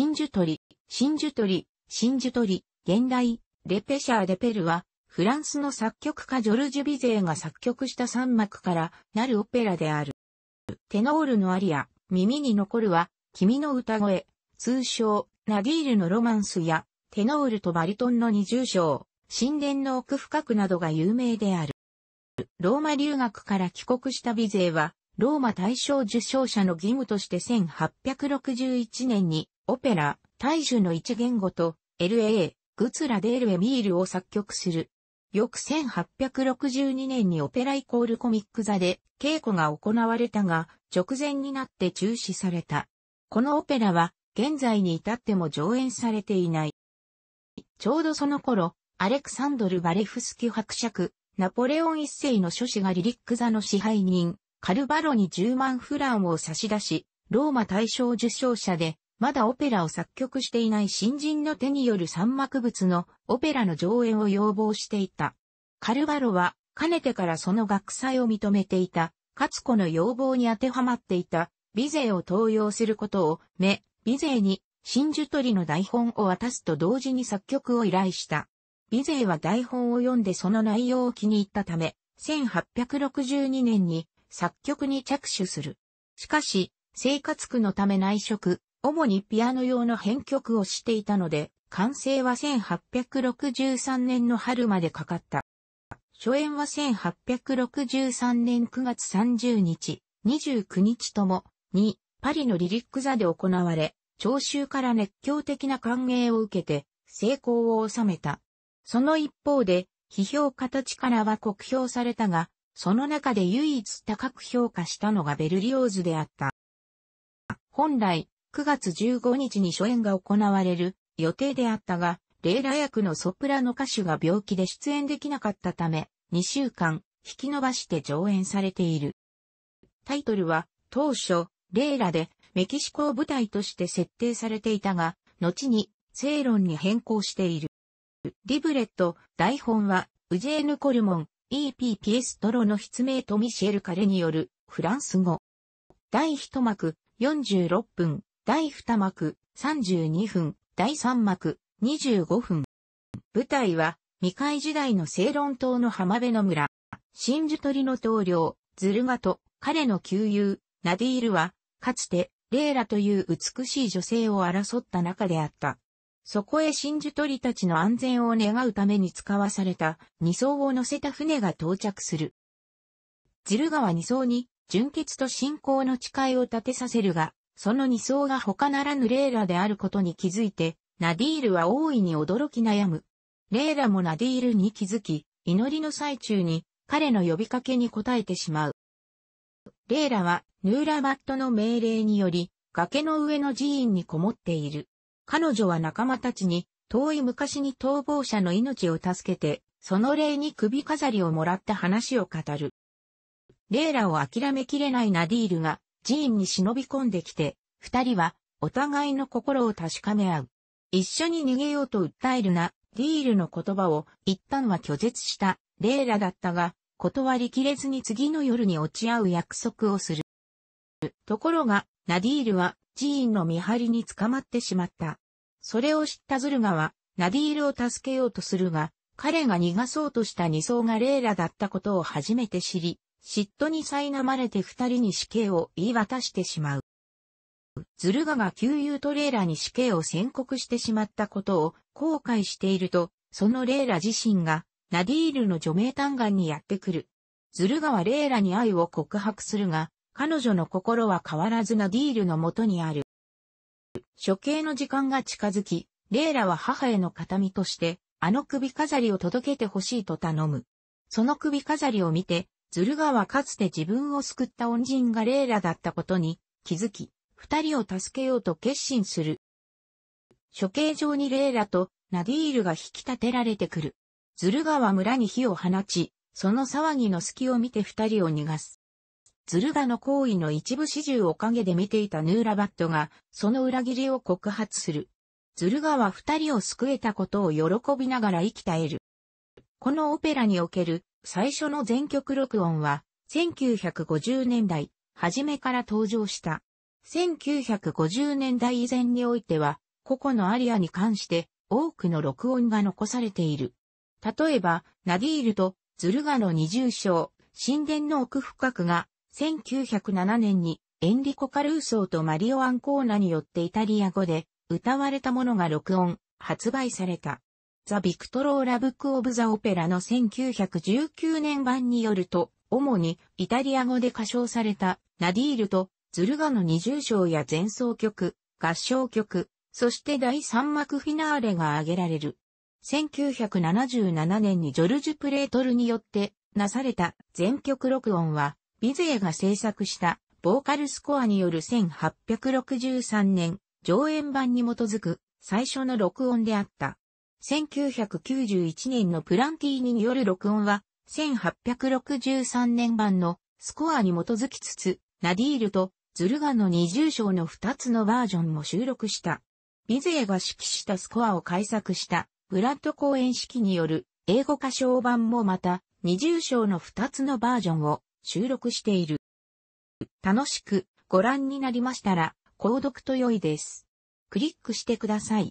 真珠鳥、真珠鳥、真珠鳥、現代、レペシャー・デペルは、フランスの作曲家ジョルジュ・ビゼーが作曲した三幕からなるオペラである。テノールのアリア、耳に残るは、君の歌声、通称、ナディールのロマンスや、テノールとバリトンの二重章、神殿の奥深くなどが有名である。ローマ留学から帰国したビゼーは、ローマ大賞受賞者の義務として1861年にオペラ、大樹の一言語と、LA、グツラ・デール・エミールを作曲する。翌1862年にオペライコールコミック座で稽古が行われたが、直前になって中止された。このオペラは、現在に至っても上演されていない。ちょうどその頃、アレクサンドル・バレフスキ伯爵、ナポレオン一世の諸子がリリック座の支配人、カルバロに10万フランを差し出し、ローマ大賞受賞者で、まだオペラを作曲していない新人の手による三幕物のオペラの上演を要望していた。カルバロは、かねてからその学祭を認めていた、かつコの要望に当てはまっていた、ビ税を登用することを、目、ビ税に、真珠取りの台本を渡すと同時に作曲を依頼した。ビ税は台本を読んでその内容を気に入ったため、1862年に作曲に着手する。しかし、生活苦のため内職、主にピアノ用の編曲をしていたので、完成は1863年の春までかかった。初演は1863年9月30日、29日とも、に、パリのリリック座で行われ、聴衆から熱狂的な歓迎を受けて、成功を収めた。その一方で、批評家たちからは酷評されたが、その中で唯一高く評価したのがベルリオーズであった。本来、9月15日に初演が行われる予定であったが、レイラ役のソプラノ歌手が病気で出演できなかったため、2週間引き延ばして上演されている。タイトルは、当初、レイラでメキシコを舞台として設定されていたが、後に、正論に変更している。リブレット、台本は、ウジェーヌ・コルモン、E.P. ピエストロの筆名とミシェル・カレによる、フランス語。第一幕、46分、第2幕32分、第3幕25分。舞台は未開時代の正論島の浜辺の村。真珠鳥の棟梁、ズルガと彼の旧友、ナディールは、かつて、レイラという美しい女性を争った中であった。そこへ真珠鳥たちの安全を願うために使わされた二層を乗せた船が到着する。ズルガは二層に純潔と信仰の誓いを立てさせるが、その二層が他ならぬレイラであることに気づいて、ナディールは大いに驚き悩む。レイラもナディールに気づき、祈りの最中に彼の呼びかけに応えてしまう。レイラはヌーラバットの命令により、崖の上の寺院にこもっている。彼女は仲間たちに、遠い昔に逃亡者の命を助けて、その礼に首飾りをもらった話を語る。レイラを諦めきれないナディールが、寺院に忍び込んできて、二人はお互いの心を確かめ合う。一緒に逃げようと訴えるな、ディールの言葉を一旦は拒絶したレイラだったが、断りきれずに次の夜に落ち合う約束をする。ところが、ナディールは寺院の見張りに捕まってしまった。それを知ったズルガは、ナディールを助けようとするが、彼が逃がそうとした二層がレイラだったことを初めて知り、嫉妬に苛まれて二人に死刑を言い渡してしまう。ズルガが給油とレイラに死刑を宣告してしまったことを後悔していると、そのレイラ自身がナディールの除名嘆願にやってくる。ズルガはレイラに愛を告白するが、彼女の心は変わらずナディールのもとにある。処刑の時間が近づき、レイラは母への形見として、あの首飾りを届けてほしいと頼む。その首飾りを見て、ズルガはかつて自分を救った恩人がレイラだったことに気づき、二人を助けようと決心する。処刑場にレイラとナディールが引き立てられてくる。ズルガは村に火を放ち、その騒ぎの隙を見て二人を逃がす。ズルガの行為の一部始終を陰で見ていたヌーラバットが、その裏切りを告発する。ズルガは二人を救えたことを喜びながら生きたえる。このオペラにおける最初の全曲録音は、1950年代、初めから登場した。1950年代以前においては、個々のアリアに関して多くの録音が残されている。例えば、ナディールとズルガの二重章、神殿の奥深くが、1907年にエンリコ・カルーソーとマリオ・アンコーナによってイタリア語で歌われたものが録音、発売された。ザ・ビクトローラ・ブック・オブ・ザ・オペラの1919年版によると、主にイタリア語で歌唱されたナディールとズルガの二重章や前奏曲、合唱曲、そして第三幕フィナーレが挙げられる。1977年にジョルジュ・プレートルによってなされた全曲録音は、ビゼーが制作したボーカルスコアによる1863年上演版に基づく最初の録音であった。1991年のプランティーニによる録音は、1863年版のスコアに基づきつつ、ナディールとズルガの二重章の二つのバージョンも収録した。ビゼエが指揮したスコアを改作したブラッド公演式による英語歌唱版もまた二重章の二つのバージョンを収録している。楽しくご覧になりましたら購読と良いです。クリックしてください。